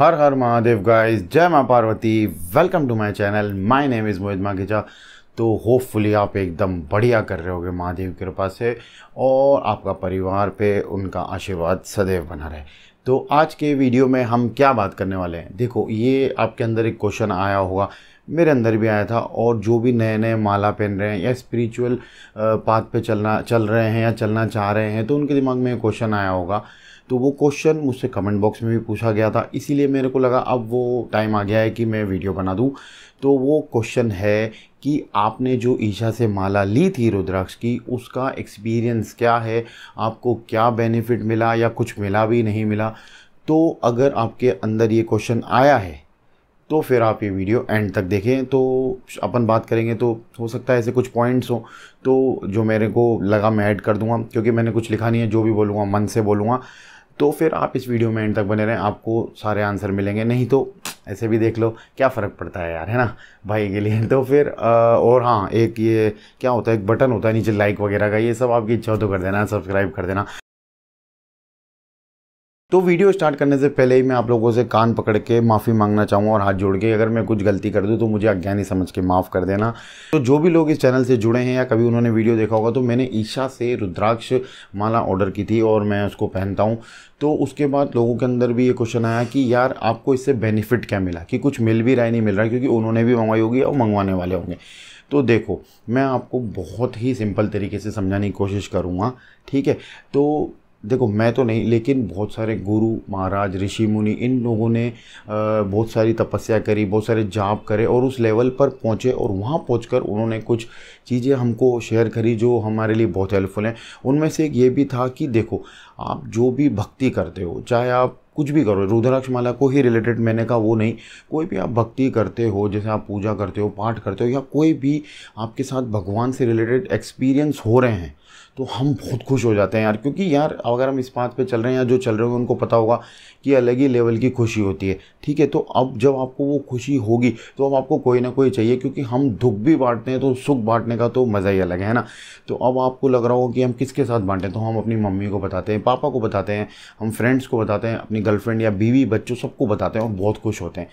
हर हर Mahadev guys जय माँ Parvati welcome to my channel my name is Mohit Makhija तो होपफुली आप एकदम बढ़िया कर रहे होगे महादेव की कृपा से और आपका परिवार पे उनका आशीर्वाद सदैव बना रहे तो आज के वीडियो में हम क्या बात करने वाले हैं देखो ये आपके अंदर एक क्वेश्चन आया होगा मेरे अंदर भी आया था और जो भी नए नए माला पहन रहे हैं या स्पिरिचुअल पाथ पे चलना चल रहे हैं या चलना चाह रहे हैं तो उनके दिमाग में क्वेश्चन आया होगा तो वो क्वेश्चन मुझसे कमेंट बॉक्स में भी पूछा गया था इसीलिए मेरे को लगा अब वो टाइम आ गया है कि मैं वीडियो बना दूँ तो वो क्वेश्चन है कि आपने जो ईशा से माला ली थी रुद्राक्ष की उसका एक्सपीरियंस क्या है आपको क्या बेनिफिट मिला या कुछ मिला भी नहीं मिला तो अगर आपके अंदर ये क्वेश्चन आया है तो फिर आप ये वीडियो एंड तक देखें तो अपन बात करेंगे तो हो सकता है ऐसे कुछ पॉइंट्स हो तो जो मेरे को लगा मैं ऐड कर दूंगा क्योंकि मैंने कुछ लिखा नहीं है जो भी बोलूँगा मन से बोलूँगा तो फिर आप इस वीडियो में एंड तक बने रहें आपको सारे आंसर मिलेंगे नहीं तो ऐसे भी देख लो क्या फ़र्क पड़ता है यार है ना भाई के लिए तो फिर आ, और हाँ एक ये क्या होता है एक बटन होता है नीचे लाइक वगैरह का ये सब आपकी इच्छा हो तो कर देना सब्सक्राइब कर देना तो वीडियो स्टार्ट करने से पहले ही मैं आप लोगों से कान पकड़ के माफ़ी मांगना चाहूँगा और हाथ जोड़ के अगर मैं कुछ गलती कर दूँ तो मुझे अज्ञानी समझ के माफ़ कर देना तो जो भी लोग इस चैनल से जुड़े हैं या कभी उन्होंने वीडियो देखा होगा तो मैंने ईशा से रुद्राक्ष माला ऑर्डर की थी और मैं उसको पहनता हूँ तो उसके बाद लोगों के अंदर भी ये क्वेश्चन आया कि यार आपको इससे बेनिफिट क्या मिला कि कुछ मिल भी रहा है नहीं मिल रहा क्योंकि उन्होंने भी मंगवाई होगी और मंगवाने वाले होंगे तो देखो मैं आपको बहुत ही सिंपल तरीके से समझाने की कोशिश करूँगा ठीक है तो देखो मैं तो नहीं लेकिन बहुत सारे गुरु महाराज ऋषि मुनि इन लोगों ने बहुत सारी तपस्या करी बहुत सारे जाप करे और उस लेवल पर पहुँचे और वहाँ पहुँच उन्होंने कुछ चीज़ें हमको शेयर करी जो हमारे लिए बहुत हेल्पफुल हैं उनमें से एक ये भी था कि देखो आप जो भी भक्ति करते हो चाहे आप कुछ भी करो रुद्राक्ष माला को ही रिलेटेड मैंने कहा वो नहीं कोई भी आप भक्ति करते हो जैसे आप पूजा करते हो पाठ करते हो या कोई भी आपके साथ भगवान से रिलेटेड एक्सपीरियंस हो रहे हैं तो हम बहुत खुश हो जाते हैं यार क्योंकि यार अगर हम इस पाँच पे चल रहे हैं या जो चल रहे हो उनको पता होगा कि अलग ही लेवल की खुशी होती है ठीक है तो अब जब आपको वो खुशी होगी तो अब आपको कोई ना कोई चाहिए क्योंकि हम दुख भी बांटते हैं तो सुख बांटने का तो मज़ा ही अलग है ना तो अब आपको लग रहा होगा कि हम किसके साथ बांटें तो हम अपनी मम्मी को बताते हैं पापा को बताते हैं हम फ्रेंड्स को बताते हैं अपनी गर्लफ्रेंड या बीवी बच्चों सबको बताते हैं और बहुत खुश होते हैं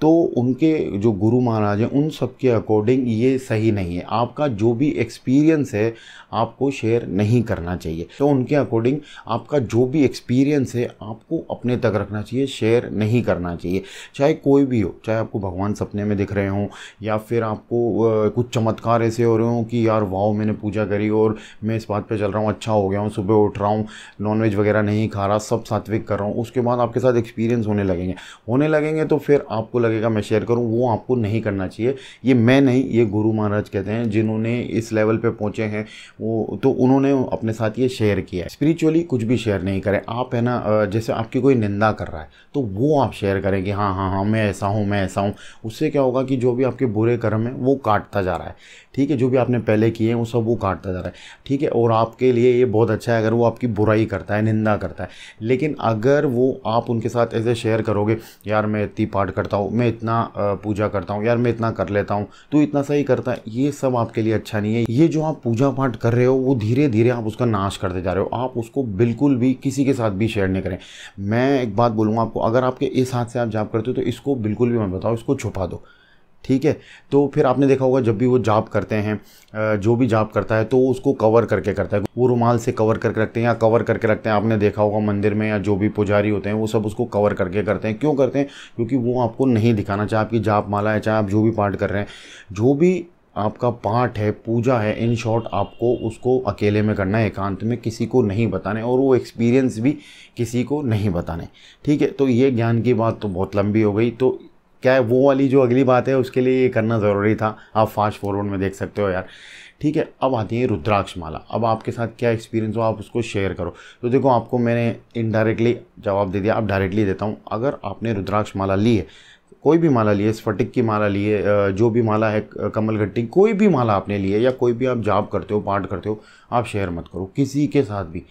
तो उनके जो गुरु महाराज हैं उन सब के अकॉर्डिंग ये सही नहीं है आपका जो भी एक्सपीरियंस है आपको शेयर नहीं करना चाहिए तो उनके अकॉर्डिंग आपका जो भी एक्सपीरियंस है आपको अपने तक रखना चाहिए शेयर नहीं करना चाहिए चाहे कोई भी हो चाहे आपको भगवान सपने में दिख रहे हों या फिर आपको कुछ चमत्कार ऐसे हो रहे हों कि यार वाह मैंने पूजा करी और मैं इस बात पर चल रहा हूँ अच्छा हो गया हूँ सुबह उठ रहा हूँ नॉनवेज वगैरह नहीं खा रहा सब सात्विक कर रहा हूँ उसके बाद आपके साथ एक्सपीरियंस होने लगेंगे होने लगेंगे तो फिर आपको लगेगा मैं शेयर करूँ वो आपको नहीं करना चाहिए ये मैं नहीं ये गुरु महाराज कहते हैं जिन्होंने इस लेवल पर पहुँचे हैं वो तो उन्होंने अपने साथ ये शेयर किया स्पिरिचुअली कुछ भी शेयर नहीं करें आप है ना जैसे आपकी कोई निंदा कर रहा है तो वो आप शेयर करें कि हाँ हाँ हाँ मैं ऐसा हूँ मैं ऐसा हूँ उससे क्या होगा कि जो भी आपके बुरे कर्म हैं वो काटता जा रहा है ठीक है जो भी आपने पहले किए हैं वो सब वो काटता जा रहा है ठीक है और आपके लिए ये बहुत अच्छा है अगर वो आपकी बुराई करता है निंदा करता है लेकिन अगर वो आप उनके साथ ऐसे शेयर करोगे यार मैं इतनी पाठ करता हूँ मैं इतना पूजा करता हूँ यार मैं इतना कर लेता हूँ तू इतना सही करता है ये सब आपके लिए अच्छा नहीं है ये जो आप पूजा पाठ कर रहे हो वो धीरे धीरे आप उसका नाश करते जा रहे हो आप उसको बिल्कुल भी किसी के साथ भी शेयर नहीं करें मैं एक बात बोलूँगा आपको अगर आपके इस हाथ से आप जाप करते हो तो इसको बिल्कुल भी मैं बताओ इसको छुपा दो ठीक है तो फिर आपने देखा होगा जब भी वो जाप करते हैं जो भी जाप करता है तो उसको कवर करके करता है वो रुमाल से कवर करके रखते हैं या कवर करके रखते हैं आपने देखा होगा मंदिर में या जो भी पुजारी होते हैं वो सब उसको कवर करके करते हैं क्यों करते हैं क्योंकि वो आपको नहीं दिखाना चाहे आपकी जाप माला है चाहे आप जो भी पाठ कर रहे हैं जो भी आपका पाठ है पूजा है इन शॉर्ट आपको उसको अकेले में करना है एकांत में किसी को नहीं बताने और वो एक्सपीरियंस भी किसी को नहीं बताने ठीक है तो ये ज्ञान की बात तो बहुत लंबी हो गई तो क्या है वो वाली जो अगली बात है उसके लिए ये करना ज़रूरी था आप फास्ट फॉरवर्ड में देख सकते हो यार ठीक है अब आती है रुद्राक्ष माला अब आपके साथ क्या एक्सपीरियंस हो आप उसको शेयर करो तो देखो आपको मैंने इनडायरेक्टली जवाब दे दिया आप डायरेक्टली देता हूँ अगर आपने रुद्राक्ष माला ली है कोई भी माला लिए स्फटिक की माला लिए जो भी माला है कमल घट्टी कोई भी माला आपने लिए या कोई भी आप जाप करते हो पाठ करते हो आप शेयर मत करो किसी के साथ भी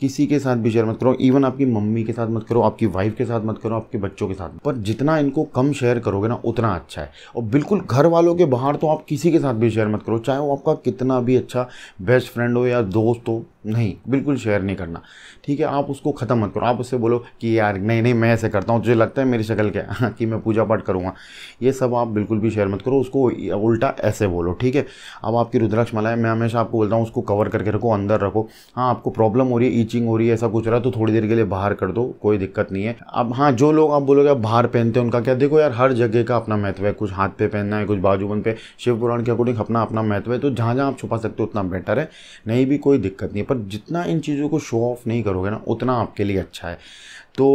किसी के साथ भी शेयर मत करो इवन आपकी मम्मी के साथ मत करो आपकी वाइफ के साथ मत करो आपके बच्चों के साथ पर जितना इनको कम शेयर करोगे ना उतना अच्छा है और बिल्कुल घर वालों के बाहर तो आप किसी के साथ भी शेयर मत करो चाहे वो आपका कितना भी अच्छा बेस्ट फ्रेंड हो या दोस्त हो नहीं बिल्कुल शेयर नहीं करना ठीक है आप उसको ख़त्म मत करो आप उससे बोलो कि यार नहीं नहीं मैं ऐसे करता हूँ तुझे लगता है मेरी शक्ल क्या कि मैं पूजा पाठ करूँगा ये सब आप बिल्कुल भी शेयर मत करो उसको उल्टा ऐसे बोलो ठीक है अब आपकी रुद्राक्ष माला है मैं हमेशा आपको बोलता हूँ उसको कवर करके रखो अंदर रखो हाँ आपको प्रॉब्लम हो रही है ईचिंग हो रही है ऐसा कुछ रहा तो थोड़ी देर के लिए बाहर कर दो कोई दिक्कत नहीं है अब हाँ जो लोग आप बोलोगे आप बाहर पहनते हैं उनका क्या देखो यार हर जगह का अपना महत्व है कुछ हाथ पे पहनना है कुछ बाजूबन पे शिव पुराण के अकॉर्डिंग अपना अपना महत्व है तो जहाँ जहाँ आप छुपा सकते हो उतना बेटर है नहीं भी कोई दिक्कत नहीं पर मतलब जितना इन चीज़ों को शो ऑफ नहीं करोगे ना उतना आपके लिए अच्छा है तो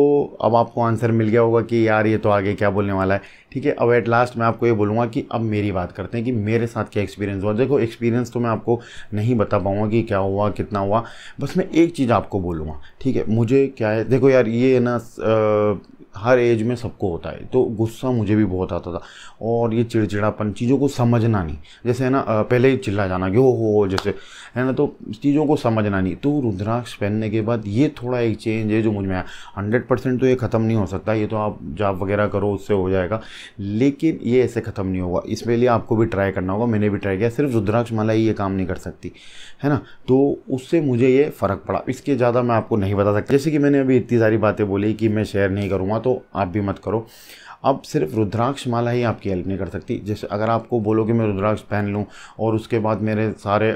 अब आपको आंसर मिल गया होगा कि यार ये तो आगे क्या बोलने वाला है ठीक है अब एट लास्ट मैं आपको ये बोलूँगा कि अब मेरी बात करते हैं कि मेरे साथ क्या एक्सपीरियंस हुआ देखो एक्सपीरियंस तो मैं आपको नहीं बता पाऊँगा कि क्या हुआ कितना हुआ बस मैं एक चीज़ आपको बोलूँगा ठीक है मुझे क्या है देखो यार ये ना हर एज में सबको होता है तो गुस्सा मुझे भी बहुत आता था और ये चिड़चिड़ापन चीज़ों को समझना नहीं जैसे है ना पहले ही चिल्ला जाना कि हो हो जैसे है ना तो चीज़ों को समझना नहीं तो रुद्राक्ष पहनने के बाद ये थोड़ा एक चेंज है जो मुझ में आया हंड्रेड परसेंट तो ये ख़त्म नहीं हो सकता ये तो आप जाप वगैरह करो उससे हो जाएगा लेकिन ये ऐसे ख़त्म नहीं होगा इसके लिए आपको भी ट्राई करना होगा मैंने भी ट्राई किया सिर्फ रुद्राक्ष माला ही ये काम नहीं कर सकती है ना तो उससे मुझे ये फ़र्क पड़ा इसके ज़्यादा मैं आपको नहीं बता सकता जैसे कि मैंने अभी इतनी सारी बातें बोली कि मैं शेयर नहीं करूँगा तो आप भी मत करो अब सिर्फ रुद्राक्ष माला ही आपकी हेल्प नहीं कर सकती जैसे अगर आपको बोलो कि मैं रुद्राक्ष पहन लूँ और उसके बाद मेरे सारे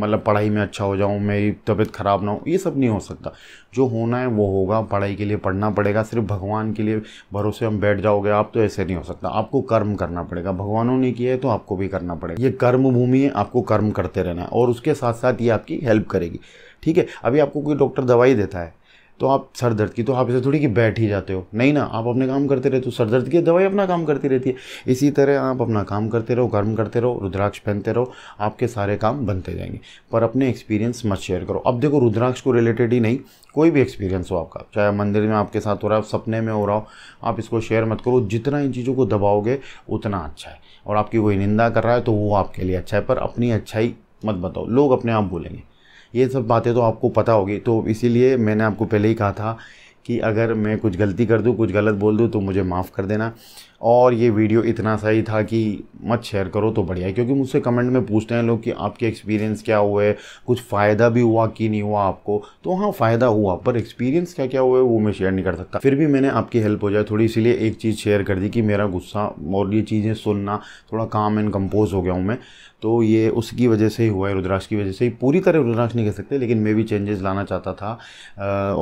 मतलब पढ़ाई में अच्छा हो जाऊँ मेरी तबीयत ख़राब ना हो ये सब नहीं हो सकता जो होना है वो होगा पढ़ाई के लिए पढ़ना पड़ेगा सिर्फ भगवान के लिए भरोसे हम बैठ जाओगे आप तो ऐसे नहीं हो सकता आपको कर्म करना पड़ेगा भगवानों ने किया है तो आपको भी करना पड़ेगा ये कर्म भूमि है आपको कर्म करते रहना है और उसके साथ साथ ये आपकी हेल्प करेगी ठीक है अभी आपको कोई डॉक्टर दवाई देता है तो आप सर दर्द की तो आप ऐसे थोड़ी कि बैठ ही जाते हो नहीं ना आप अपने काम करते रहते हो सर दर्द की दवाई अपना काम करती रहती है इसी तरह आप अपना काम करते रहो कर्म करते रहो रुद्राक्ष पहनते रहो आपके सारे काम बनते जाएंगे पर अपने एक्सपीरियंस मत शेयर करो अब देखो रुद्राक्ष को रिलेटेड ही नहीं कोई भी एक्सपीरियंस हो आपका चाहे मंदिर में आपके साथ हो रहा हो सपने में हो रहा हो आप इसको शेयर मत करो जितना इन चीज़ों को दबाओगे उतना अच्छा है और आपकी कोई निंदा कर रहा है तो वो आपके लिए अच्छा है पर अपनी अच्छाई मत बताओ लोग अपने आप बोलेंगे ये सब बातें तो आपको पता होगी तो इसीलिए मैंने आपको पहले ही कहा था कि अगर मैं कुछ गलती कर दूँ कुछ गलत बोल दूँ तो मुझे माफ़ कर देना और ये वीडियो इतना सही था कि मत शेयर करो तो बढ़िया है क्योंकि मुझसे कमेंट में पूछते हैं लोग कि आपके एक्सपीरियंस क्या हुए कुछ फ़ायदा भी हुआ कि नहीं हुआ आपको तो हाँ फ़ायदा हुआ पर एक्सपीरियंस क्या क्या हुआ है वो मैं शेयर नहीं कर सकता फिर भी मैंने आपकी हेल्प हो जाए थोड़ी इसीलिए एक चीज़ शेयर कर दी कि मेरा गुस्सा और ये चीज़ें सुनना थोड़ा काम एंड कम्पोज हो गया हूँ मैं तो ये उसकी वजह से ही हुआ है रुद्राक्ष की वजह से ही पूरी तरह रुद्राक्ष नहीं कह सकते लेकिन मैं भी चेंजेस लाना चाहता था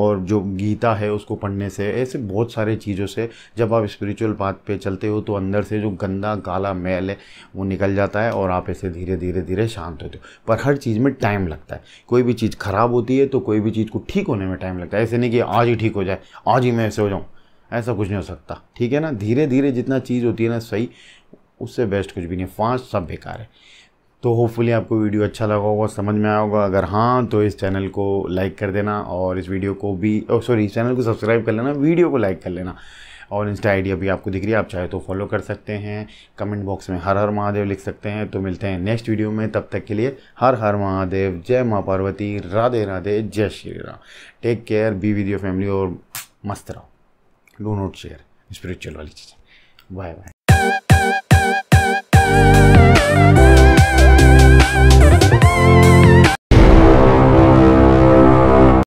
और जो गीता है उसको पढ़ने से ऐसे बहुत सारे चीज़ों से जब आप स्पिरिचुअल पाथ पे चलते हो तो अंदर से जो गंदा काला मैल है वो निकल जाता है और आप ऐसे धीरे धीरे धीरे शांत होते हो पर हर चीज़ में टाइम लगता है कोई भी चीज़ ख़राब होती है तो कोई भी चीज़ को ठीक होने में टाइम लगता है ऐसे नहीं कि आज ही ठीक हो जाए आज ही मैं ऐसे हो जाऊँ ऐसा कुछ नहीं हो सकता ठीक है ना धीरे धीरे जितना चीज़ होती है ना सही उससे बेस्ट कुछ भी नहीं फास्ट सब बेकार है तो होपफुली आपको वीडियो अच्छा लगा होगा समझ में आया होगा अगर हाँ तो इस चैनल को लाइक कर देना और इस वीडियो को भी सॉरी oh, इस चैनल को सब्सक्राइब कर लेना वीडियो को लाइक कर लेना और इंस्टा आईडी अभी आपको दिख रही है आप चाहे तो फॉलो कर सकते हैं कमेंट बॉक्स में हर हर महादेव लिख सकते हैं तो मिलते हैं नेक्स्ट वीडियो में तब तक के लिए हर हर महादेव जय माँ पार्वती राधे राधे जय Shri Ram take care be with your family और मस्त रहो डो नोट शेयर स्पिरिचुअल वाली चीज़ें बाय बाय